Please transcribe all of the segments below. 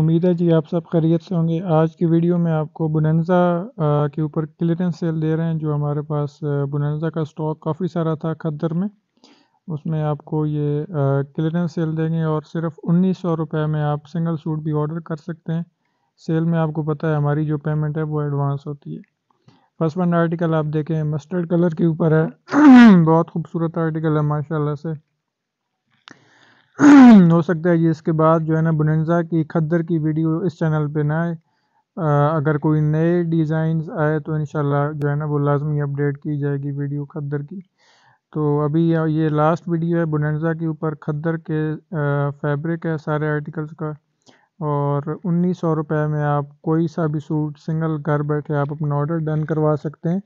उम्मीद है जी आप सब खरीत से होंगे आज की वीडियो में आपको बुनंजा के ऊपर क्लियरेंस सेल दे रहे हैं जो हमारे पास बुनंजा का स्टॉक काफ़ी सारा था खद्दर में उसमें आपको ये क्लियरेंस सेल देंगे और सिर्फ उन्नीस सौ रुपये में आप सिंगल सूट भी ऑर्डर कर सकते हैं सेल में आपको पता है हमारी जो पेमेंट है वो एडवांस होती है फर्स्ट वन आर्टिकल आप देखें मस्टर्ड कलर के ऊपर है बहुत खूबसूरत आर्टिकल है माशाल्लाह से हो सकता है ये इसके बाद जो है ना बुनजा की खद्दर की वीडियो इस चैनल पे ना आए अगर कोई नए डिज़ाइंस आए तो इन जो है ना वो लाजमी अपडेट की जाएगी वीडियो खद्दर की तो अभी ये लास्ट वीडियो है बुनजा के ऊपर खद्दर के फैब्रिक है सारे आर्टिकल्स का और उन्नीस सौ रुपये में आप कोई सा भी सूट सिंगल घर बैठे आप अपना ऑर्डर डन करवा सकते हैं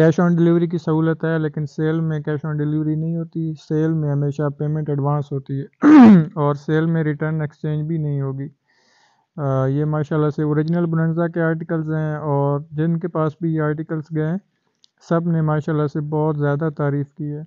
कैश ऑन डिलीवरी की सहूलत है लेकिन सेल में कैश ऑन डिलीवरी नहीं होती सेल में हमेशा पेमेंट एडवांस होती है और सेल में रिटर्न एक्सचेंज भी नहीं होगी आ, ये माशाल्लाह से ओरिजिनल बुनजा के आर्टिकल्स हैं और जिनके पास भी ये आर्टिकल्स गए हैं सब ने माशाला से बहुत ज़्यादा तारीफ़ की है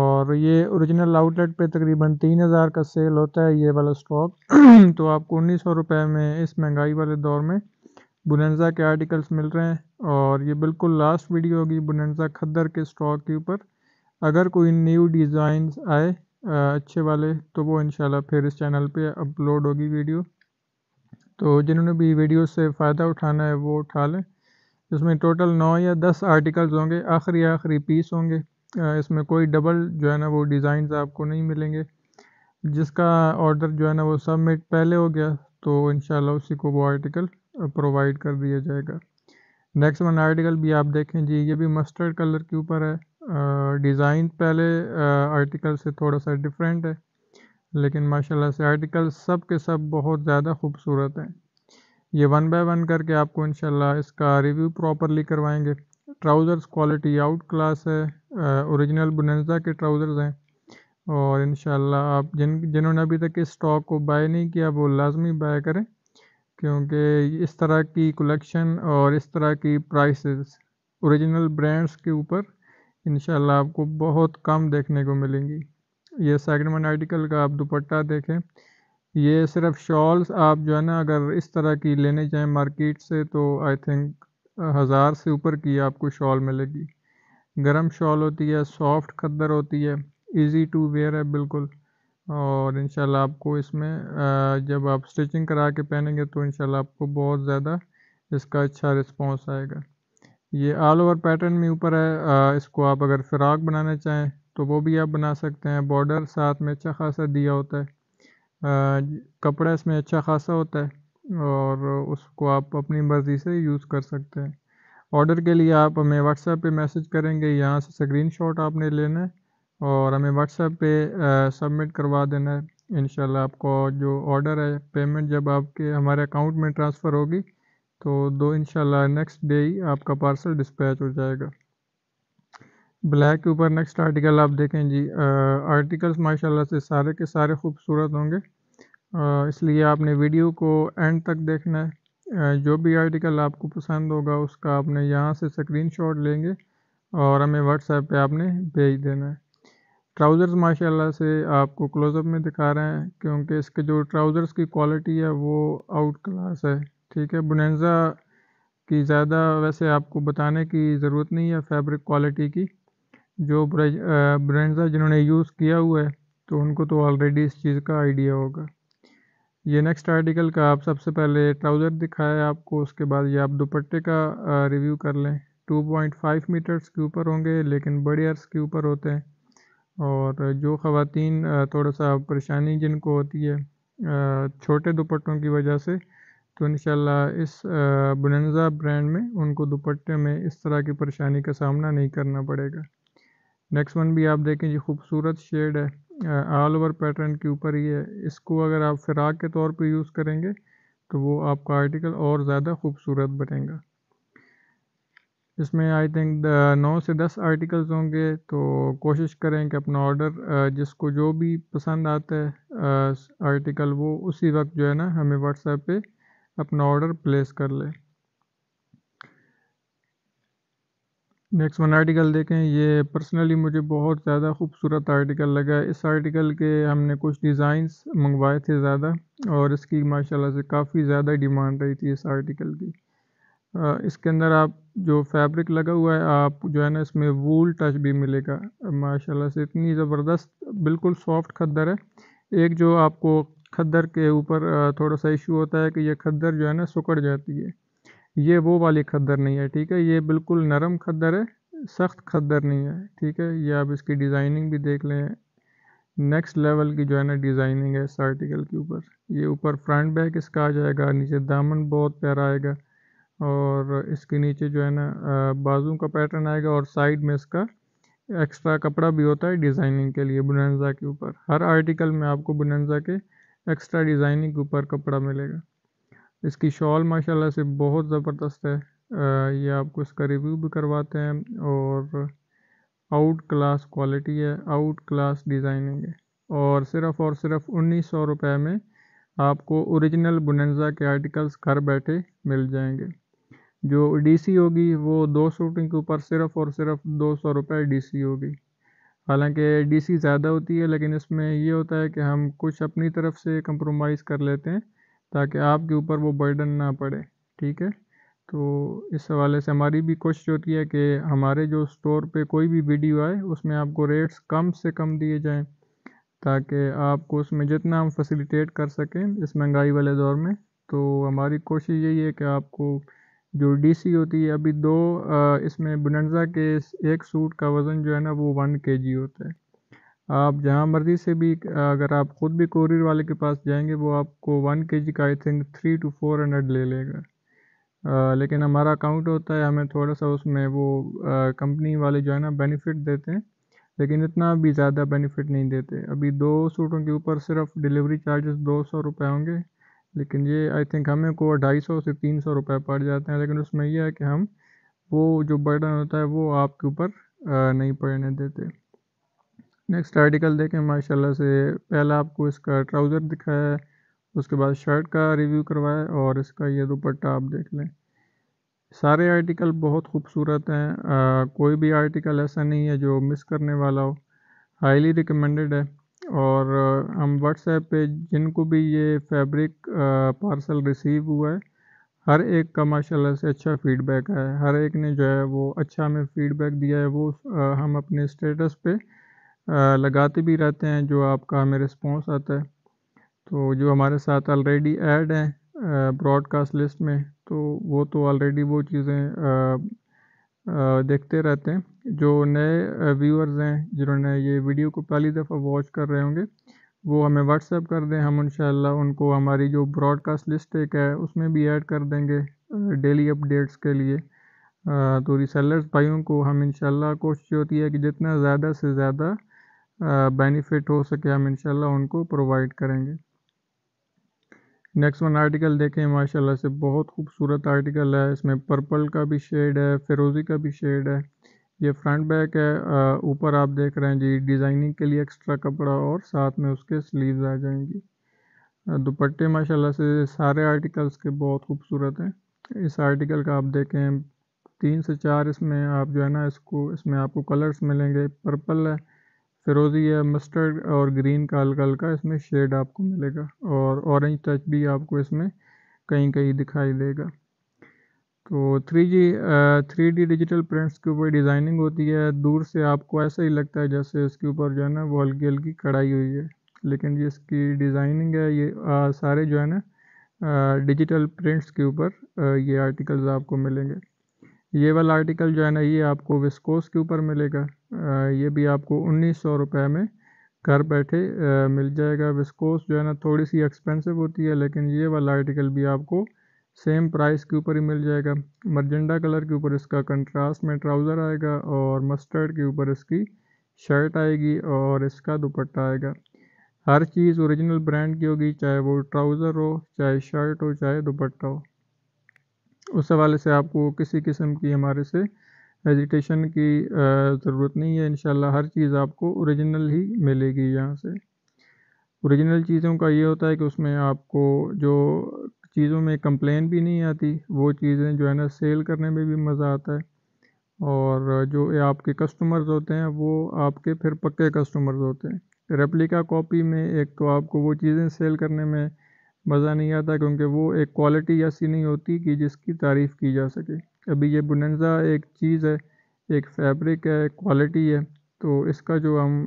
और ये ओरिजिनल आउटलेट पे तकरीबन तीन हज़ार का सेल होता है ये वाला स्टॉक तो आपको उन्नीस सौ रुपये में इस महंगाई वाले दौर में बुनजा के आर्टिकल्स मिल रहे हैं और ये बिल्कुल लास्ट वीडियो होगी बुनंदा खद्दर के स्टॉक के ऊपर अगर कोई न्यू डिज़ाइन आए अच्छे वाले तो वो इनशाला फिर इस चैनल पे अपलोड होगी वीडियो तो जिन्होंने भी वीडियो से फ़ायदा उठाना है वो उठा लें इसमें टोटल नौ या दस आर्टिकल्स होंगे आखिरी आखिरी पीस होंगे इसमें कोई डबल जो है ना वो डिज़ाइन आपको नहीं मिलेंगे जिसका ऑर्डर जो है ना वो सबमिट पहले हो गया तो इन उसी को वो आर्टिकल प्रोवाइड कर दिया जाएगा नेक्स्ट वन आर्टिकल भी आप देखें जी ये भी मस्टर्ड कलर के ऊपर है डिज़ाइन पहले आर्टिकल से थोड़ा सा डिफरेंट है लेकिन माशाल्लाह से आर्टिकल सब के सब बहुत ज़्यादा खूबसूरत हैं ये वन बाय वन करके आपको इन इसका रिव्यू प्रॉपरली करवाएंगे ट्राउज़र्स क्वालिटी आउट क्लास है ओरिजिनल बुनजा के ट्राउज़र्स हैं और इन आप जिन जिन्होंने अभी तक इस स्टॉक को बाय नहीं किया वो लाजमी बाय करें क्योंकि इस तरह की कलेक्शन और इस तरह की प्राइसेस ओरिजिनल ब्रांड्स के ऊपर इन आपको बहुत कम देखने को मिलेंगी ये सेकंड वन आर्टिकल का आप दुपट्टा देखें ये सिर्फ शॉल्स आप जो है ना अगर इस तरह की लेने जाएं मार्केट से तो आई थिंक हज़ार से ऊपर की आपको शॉल मिलेगी गर्म शॉल होती है सॉफ्ट खद्दर होती है इजी टू वेयर है बिल्कुल और इंशाल्लाह आपको इसमें जब आप स्टिचिंग करा के पहनेंगे तो इंशाल्लाह आपको बहुत ज़्यादा इसका अच्छा रिस्पॉन्स आएगा ये ऑल ओवर पैटर्न में ऊपर है इसको आप अगर फ़्राक बनाना चाहें तो वो भी आप बना सकते हैं बॉर्डर साथ में अच्छा खासा दिया होता है कपड़ा इसमें अच्छा खासा होता है और उसको आप अपनी मर्ज़ी से यूज़ कर सकते हैं ऑर्डर के लिए आप हमें व्हाट्सएप पे मैसेज करेंगे यहाँ से स्क्रीनशॉट आपने लेना है और हमें व्हाट्सएप पे सबमिट करवा देना है इनशाला आपको जो ऑर्डर है पेमेंट जब आपके हमारे अकाउंट में ट्रांसफ़र होगी तो दो इनशाला नेक्स्ट डे ही आपका पार्सल डिस्पैच हो जाएगा ब्लैक के ऊपर नेक्स्ट आर्टिकल आप देखें जी आर्टिकल्स माशाल्लाह से सारे के सारे खूबसूरत होंगे इसलिए आपने वीडियो को एंड तक देखना है जो भी आर्टिकल आपको पसंद होगा उसका आपने यहाँ से स्क्रीनशॉट लेंगे और हमें व्हाट्सएप पे आपने भेज देना है ट्राउज़र्स माशाल्लाह से आपको क्लोज़अप में दिखा रहे हैं क्योंकि इसके जो ट्राउज़र्स की क्वालिटी है वो आउट क्लास है ठीक है बुनजा की ज़्यादा वैसे आपको बताने की ज़रूरत नहीं है फैब्रिक क्वालिटी की जो ब्रेंजा जिन्होंने यूज़ किया हुआ है तो उनको तो ऑलरेडी इस चीज़ का आइडिया होगा ये नेक्स्ट आर्टिकल का आप सबसे पहले ट्राउज़र दिखाया आपको उसके बाद ये आप दुपट्टे का रिव्यू कर लें 2.5 मीटर्स के ऊपर होंगे लेकिन बड़े अर्स के ऊपर होते हैं और जो ख़वान थोड़ा सा परेशानी जिनको होती है छोटे दुपट्टों की वजह से तो इन इस बुनजा ब्रांड में उनको दुपट्टे में इस तरह की परेशानी का सामना नहीं करना पड़ेगा नेक्स्ट वन भी आप देखें ये खूबसूरत शेड है ऑल ओवर पैटर्न के ऊपर ही है इसको अगर आप फ़िराक के तौर पे यूज़ करेंगे तो वो आपका आर्टिकल और ज़्यादा खूबसूरत बनेगा इसमें आई थिंक नौ से दस आर्टिकल्स होंगे तो कोशिश करें कि अपना ऑर्डर जिसको जो भी पसंद आता है आर्टिकल वो उसी वक्त जो है ना हमें व्हाट्सएप पे अपना ऑर्डर प्लेस कर लें नेक्स्ट वन आर्टिकल देखें ये पर्सनली मुझे बहुत ज़्यादा खूबसूरत आर्टिकल लगा इस आर्टिकल के हमने कुछ डिज़ाइंस मंगवाए थे ज़्यादा और इसकी माशाल्लाह से काफ़ी ज़्यादा डिमांड रही थी इस आर्टिकल की इसके अंदर आप जो फैब्रिक लगा हुआ है आप जो है ना इसमें वूल टच भी मिलेगा माशाल्लाह से इतनी ज़बरदस्त बिल्कुल सॉफ्ट खद्दर है एक जो आपको खद्दर के ऊपर थोड़ा सा इशू होता है कि ये खद्दर जो है ना सुकड़ जाती है ये वो वाली खद्दर नहीं है ठीक है ये बिल्कुल नरम खद्दर है सख्त खद्दर नहीं है ठीक है ये आप इसकी डिज़ाइनिंग भी देख लें नेक्स्ट लेवल की जो है ना डिज़ाइनिंग है इस आर्टिकल के ऊपर ये ऊपर फ्रंट बैक इसका आ जाएगा नीचे दामन बहुत प्यारा आएगा और इसके नीचे जो है ना बाजू का पैटर्न आएगा और साइड में इसका एक्स्ट्रा कपड़ा भी होता है डिज़ाइनिंग के लिए बुनंजा के ऊपर हर आर्टिकल में आपको बुनंजा के एक्स्ट्रा डिज़ाइनिंग के ऊपर कपड़ा मिलेगा इसकी शॉल माशाल्लाह से बहुत ज़बरदस्त है ये आपको इसका रिव्यू भी करवाते हैं और आउट क्लास क्वालिटी है आउट क्लास डिज़ाइनिंग है और सिर्फ़ और सिर्फ उन्नीस सौ रुपये में आपको ओरिजिनल बुनंजा के आर्टिकल्स घर बैठे मिल जाएंगे जो डीसी होगी वो दो शूटिंग के ऊपर सिर्फ़ और सिर्फ दो सौ रुपये सी होगी हालांकि डीसी ज़्यादा होती है लेकिन इसमें ये होता है कि हम कुछ अपनी तरफ से कंप्रोमाइज़ कर लेते हैं ताकि आपके ऊपर वो बर्डन ना पड़े ठीक है तो इस हवाले से हमारी भी कोशिश होती है कि हमारे जो स्टोर पे कोई भी वीडियो आए उसमें आपको रेट्स कम से कम दिए जाएँ ताकि आपको उसमें जितना हम फैसिलिटेट कर सकें इस महंगाई वाले दौर में तो हमारी कोशिश यही है कि आपको जो डीसी होती है अभी दो आ, इसमें बुनजा के एक सूट का वज़न जो है ना वो वन जी होता है आप जहाँ मर्ज़ी से भी अगर आप ख़ुद भी कोरियर वाले के पास जाएंगे वो आपको वन के जी का I think three to four hundred ले लेगा आ, लेकिन हमारा अकाउंट होता है हमें थोड़ा सा उसमें वो कंपनी वाले जो है ना बेनिफिट देते हैं लेकिन इतना भी ज़्यादा बेनिफिट नहीं देते अभी दो सूटों के ऊपर सिर्फ डिलीवरी चार्जेस दो सौ रुपये होंगे लेकिन ये आई थिंक हमें को ढाई सौ से तीन सौ रुपये पड़ जाते हैं लेकिन उसमें यह है कि हम वो जो बर्डन होता है वो आपके ऊपर नहीं पड़ने देते नेक्स्ट आर्टिकल देखें माशाल्लाह से पहला आपको इसका ट्राउज़र दिखाया है उसके बाद शर्ट का रिव्यू करवाया और इसका ये दुपट्टा आप देख लें सारे आर्टिकल बहुत खूबसूरत हैं कोई भी आर्टिकल ऐसा नहीं है जो मिस करने वाला हो हाईली रिकमेंडेड है और हम व्हाट्सएप पे जिनको भी ये फैब्रिक पार्सल रिसीव हुआ है हर एक का माशाल्लाह से अच्छा फीडबैक है हर एक ने जो है वो अच्छा हमें फीडबैक दिया है वो हम अपने स्टेटस पे लगाते भी रहते हैं जो आपका हमें रिस्पॉन्स आता है तो जो हमारे साथ ऑलरेडी ऐड हैं ब्रॉडकास्ट लिस्ट में तो वो तो ऑलरेडी वो चीज़ें देखते रहते हैं जो नए व्यूअर्स हैं जिन्होंने ये वीडियो को पहली दफ़ा वॉच कर रहे होंगे वो हमें व्हाट्सअप कर दें हम इंशाल्लाह उनको हमारी जो ब्रॉडकास्ट लिस्ट एक है उसमें भी ऐड कर देंगे डेली अपडेट्स के लिए तो रिसेलर्स भाइयों को हम इंशाल्लाह कोशिश होती है कि जितना ज़्यादा से ज़्यादा बेनिफिट हो सके हम इंशाल्लाह उनको प्रोवाइड करेंगे नेक्स्ट वन आर्टिकल देखें माशाल्लाह से बहुत खूबसूरत आर्टिकल है इसमें पर्पल का भी शेड है फिरोज़ी का भी शेड है ये फ्रंट बैक है ऊपर आप देख रहे हैं जी डिज़ाइनिंग के लिए एक्स्ट्रा कपड़ा और साथ में उसके स्लीव्स आ जाएंगी दुपट्टे माशाल्लाह से सारे आर्टिकल्स के बहुत खूबसूरत हैं इस आर्टिकल का आप देखें तीन से चार इसमें आप जो है ना इसको इसमें आपको कलर्स मिलेंगे पर्पल है फिरोज़ी या मस्टर्ड और ग्रीन का हल्का हल्का इसमें शेड आपको मिलेगा और ऑरेंज टच भी आपको इसमें कहीं कहीं दिखाई देगा तो three G three D digital prints के ऊपर डिज़ाइनिंग होती है दूर से आपको ऐसा ही लगता है जैसे इसके ऊपर जो है ना वो हल्की हल्की कढ़ाई हुई है लेकिन ये इसकी डिज़ाइनिंग है ये आ, सारे जो है ना डिजिटल प्रिंट्स के ऊपर ये आर्टिकल्स आपको मिलेंगे ये वाला आर्टिकल जो है ना ये आपको विस्कोस के ऊपर मिलेगा ये भी आपको उन्नीस सौ रुपये में घर बैठे मिल जाएगा विस्कोस जो है ना थोड़ी सी एक्सपेंसिव होती है लेकिन ये वाला आर्टिकल भी आपको सेम प्राइस के ऊपर ही मिल जाएगा मरजेंडा कलर के ऊपर इसका कंट्रास्ट में ट्राउज़र आएगा और मस्टर्ड के ऊपर इसकी शर्ट आएगी और इसका दुपट्टा आएगा हर चीज़ ओरिजिनल ब्रांड की होगी चाहे वो ट्राउज़र हो चाहे शर्ट हो चाहे दुपट्टा हो उस हवाले से आपको किसी किस्म की हमारे से एजिटेशन की ज़रूरत नहीं है इन हर चीज़ आपको औरिजिनल ही मिलेगी यहाँ से औरिजिनल चीज़ों का ये होता है कि उसमें आपको जो चीज़ों में कंप्लेन भी नहीं आती वो चीज़ें जो है ना सेल करने में भी मज़ा आता है और जो आपके कस्टमर्स होते हैं वो आपके फिर पक्के कस्टमर्स होते हैं रेप्लिका कॉपी में एक तो आपको वो चीज़ें सेल करने में मज़ा नहीं आता क्योंकि वो एक क्वालिटी ऐसी नहीं होती कि जिसकी तारीफ़ की जा सके अभी ये बुनंजा एक चीज़ है एक फैब्रिक है क्वालिटी है तो इसका जो हम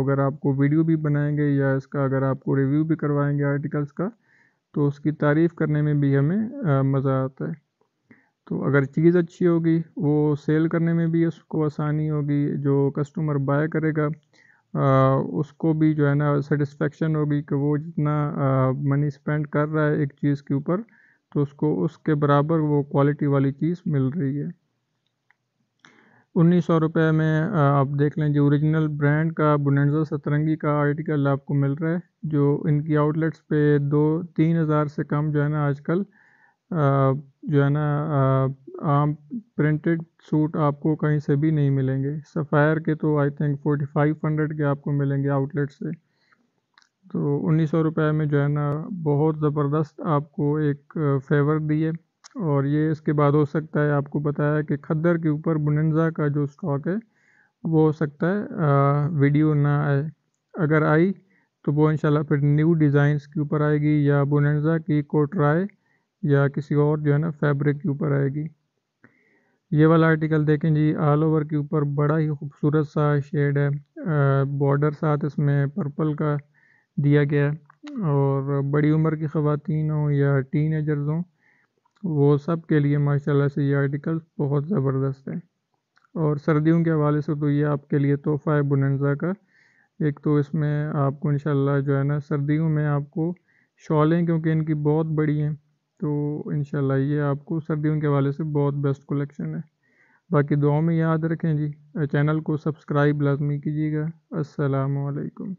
अगर आपको वीडियो भी बनाएंगे या इसका अगर आपको रिव्यू भी करवाएंगे आर्टिकल्स का तो उसकी तारीफ़ करने में भी हमें मज़ा आता है तो अगर चीज़ अच्छी होगी वो सेल करने में भी उसको आसानी होगी जो कस्टमर बाय करेगा उसको भी जो है ना सेटिस्फेक्शन होगी कि वो जितना मनी स्पेंड कर रहा है एक चीज़ के ऊपर तो उसको उसके बराबर वो क्वालिटी वाली चीज़ मिल रही है उन्नीस सौ रुपये में आप देख लें जो ओरिजिनल ब्रांड का बुनजा सतरंगी का आर्टिकल आपको मिल रहा है जो इनकी आउटलेट्स पे दो तीन हज़ार से कम जो है ना आजकल जो है ना प्रिंटेड सूट आपको कहीं से भी नहीं मिलेंगे सफ़ायर के तो I think forty five hundred के आपको मिलेंगे आउटलेट से तो उन्नीस सौ रुपये में जो है ना बहुत ज़बरदस्त आपको एक फेवर दिए और ये इसके बाद हो सकता है आपको बताया कि खद्दर के ऊपर बुनंजा का जो स्टॉक है वो हो सकता है वीडियो ना आए अगर आई तो वो इंशाल्लाह फिर न्यू डिज़ाइंस के ऊपर आएगी या बुनंजा की कोटराय या किसी और जो है ना फैब्रिक के ऊपर आएगी ये वाला आर्टिकल देखें जी ऑल ओवर के ऊपर बड़ा ही खूबसूरत सा शेड है बॉर्डर साथ इसमें पर्पल का दिया गया है और बड़ी उम्र की खातन हों या टीन एजर्स हों वो सब के लिए माशाल्लाह से ये आर्टिकल बहुत ज़बरदस्त है और सर्दियों के हवाले से तो ये आपके लिए तोहफ़ा है बुनजा का एक तो इसमें आपको इन जो है ना सर्दियों में आपको शॉलें क्योंकि इनकी बहुत बड़ी हैं तो इन ये आपको सर्दियों के हवाले से बहुत बेस्ट कलेक्शन है बाकी दुआओं में याद रखें जी चैनल को सब्सक्राइब लाजमी कीजिएगा असलकम